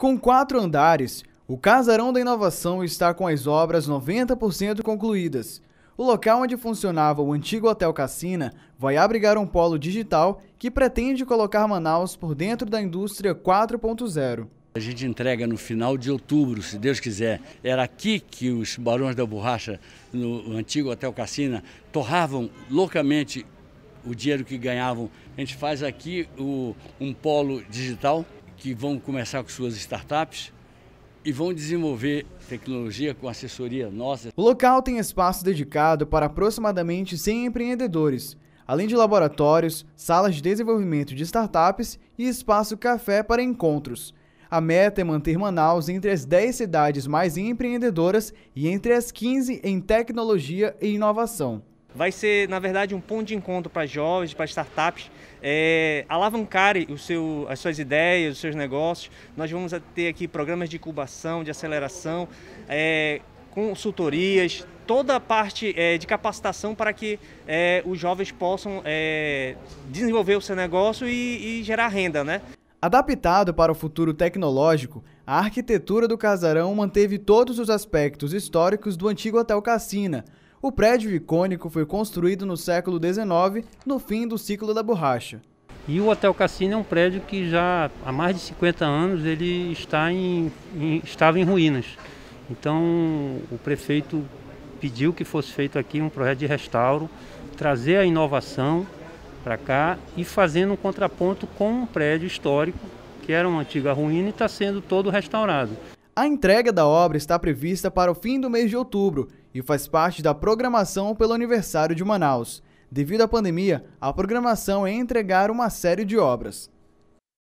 Com quatro andares, o Casarão da Inovação está com as obras 90% concluídas. O local onde funcionava o antigo Hotel Cassina vai abrigar um polo digital que pretende colocar Manaus por dentro da indústria 4.0. A gente entrega no final de outubro, se Deus quiser. Era aqui que os Barões da Borracha, no antigo Hotel Cassina, torravam loucamente o dinheiro que ganhavam. A gente faz aqui o, um polo digital que vão começar com suas startups e vão desenvolver tecnologia com assessoria nossa. O local tem espaço dedicado para aproximadamente 100 empreendedores, além de laboratórios, salas de desenvolvimento de startups e espaço café para encontros. A meta é manter Manaus entre as 10 cidades mais empreendedoras e entre as 15 em tecnologia e inovação vai ser, na verdade, um ponto de encontro para jovens, para startups, é, alavancarem o seu, as suas ideias, os seus negócios. Nós vamos ter aqui programas de incubação, de aceleração, é, consultorias, toda a parte é, de capacitação para que é, os jovens possam é, desenvolver o seu negócio e, e gerar renda, né? Adaptado para o futuro tecnológico, a arquitetura do casarão manteve todos os aspectos históricos do antigo Hotel Cassina, o prédio icônico foi construído no século XIX, no fim do ciclo da borracha. E o Hotel Cassino é um prédio que já há mais de 50 anos ele está em, em, estava em ruínas. Então o prefeito pediu que fosse feito aqui um projeto de restauro, trazer a inovação para cá e fazendo um contraponto com um prédio histórico que era uma antiga ruína e está sendo todo restaurado. A entrega da obra está prevista para o fim do mês de outubro e faz parte da programação pelo aniversário de Manaus. Devido à pandemia, a programação é entregar uma série de obras.